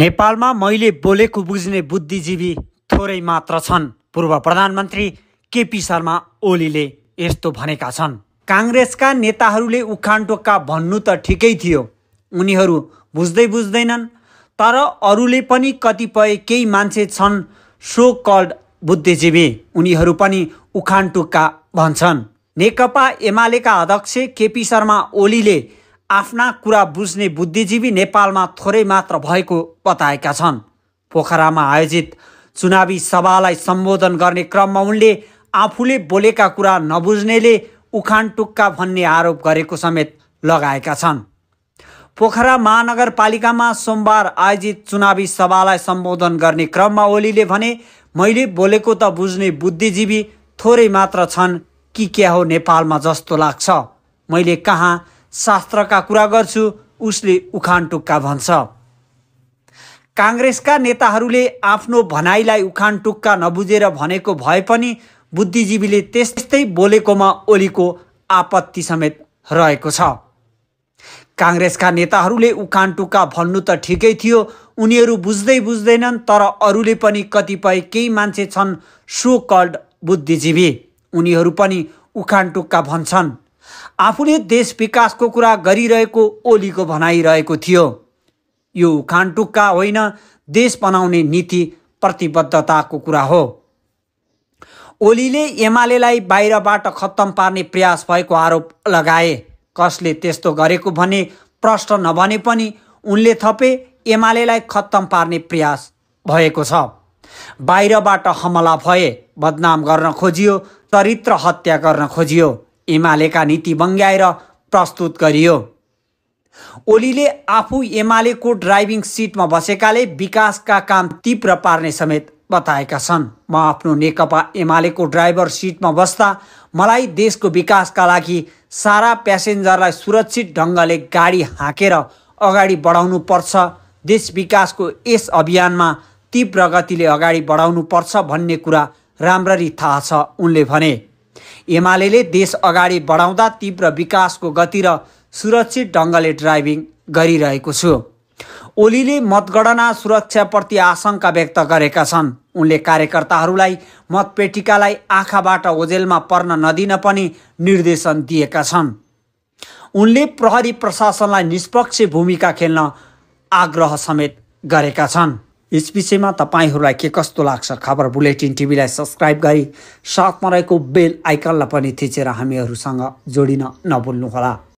नेपालमा मैले बोलेको बुझ्ने बुद्धिजीवी थोरै मात्र छन् पूर्व प्रधानमन्त्री केपी शर्मा ओलीले यस्तो भनेका छन् काङ्ग्रेसका नेताहरूले उखान टोक्का भन्नु त ठिकै थियो उनीहरू बुझ्दै बुझ्दैनन् तर अरूले पनि कतिपय केही मान्छे छन् सो कल्ड बुद्धिजीवी उनीहरू पनि उखान टुक्का भन्छन् नेकपा एमालेका अध्यक्ष केपी शर्मा ओलीले आफ्ना कुरा बुझ्ने बुद्धिजीवी नेपालमा थोरै मात्र भएको बताएका छन् पोखरामा आयोजित चुनावी सभालाई सम्बोधन गर्ने क्रममा उनले आफूले बोलेका कुरा नबुझ्नेले उखान टुक्का भन्ने आरोप गरेको समेत लगाएका छन् पोखरा महानगरपालिकामा सोमबार आयोजित चुनावी सभालाई सम्बोधन गर्ने क्रममा ओलीले भने मैले बोलेको त बुझ्ने बुद्धिजीवी थोरै मात्र छन् कि क्या हो नेपालमा जस्तो लाग्छ मैले कहाँ शास्त्रका कुरा गर्छु उसले उखान टुक्का भन्छ काङ्ग्रेसका नेताहरूले आफ्नो भनाइलाई उखान टुक्का नबुझेर भनेको भए पनि बुद्धिजीवीले त्यस्तै बोलेकोमा ओलीको आपत्ति समेत रहेको छ काङ्ग्रेसका नेताहरूले उखान टुक्का भन्नु त ठिकै थियो उनीहरू बुझ्दै बुझ्दैनन् तर अरूले पनि कतिपय केही मान्छे छन् सो कल्ड बुद्धिजीवी उनीहरू पनि उखान टुक्का भन्छन् आफूले देश विकासको कुरा गरिरहेको ओलीको भनाइरहेको थियो यो टुक्का होइन देश बनाउने नीति प्रतिबद्धताको कुरा हो ओलीले एमालेलाई बाहिरबाट खत्तम पार्ने प्रयास भएको आरोप लगाए कसले त्यस्तो गरेको भने प्रश्न नभने पनि उनले थपे एमालेलाई खत्तम पार्ने प्रयास भएको छ बाहिरबाट हमला भए बदनाम गर्न खोजियो चरित्र हत्या गर्न खोजियो एमालेका नीति बङ्ग्याएर प्रस्तुत गरियो ओलीले आफू एमालेको ड्राइभिङ सिटमा बसेकाले विकासका काम तीव्र पार्ने समेत बताएका छन् म आफ्नो नेकपा एमालेको ड्राइभर सिटमा बस्दा मलाई देशको विकासका लागि सारा प्यासेन्जरलाई सुरक्षित ढङ्गले गाडी हाँकेर अगाडि बढाउनु पर्छ देश विकासको यस अभियानमा तीव्र गतिले अगाडि बढाउनु पर्छ भन्ने कुरा राम्ररी थाहा छ उनले भने एमाले देश अगाडि बढाउँदा तीव्र विकासको गति र सुरक्षित ढङ्गले ड्राइभिङ गरिरहेको छु ओलीले मतगणना सुरक्षाप्रति आशंका व्यक्त गरेका छन् उनले कार्यकर्ताहरूलाई मतपेटिकालाई आँखाबाट ओजेलमा पर्न नदिन पनि निर्देशन दिएका छन् उनले प्रहरी प्रशासनलाई निष्पक्ष भूमिका खेल्न आग्रह समेत गरेका छन् यस विषयमा तपाईँहरूलाई के कस्तो लाग्छ खबर बुलेटिन टिभीलाई सब्सक्राइब गरी साथमा रहेको बेल आइकनलाई पनि थिचेर हामीहरूसँग जोडिन नभुल्नुहोला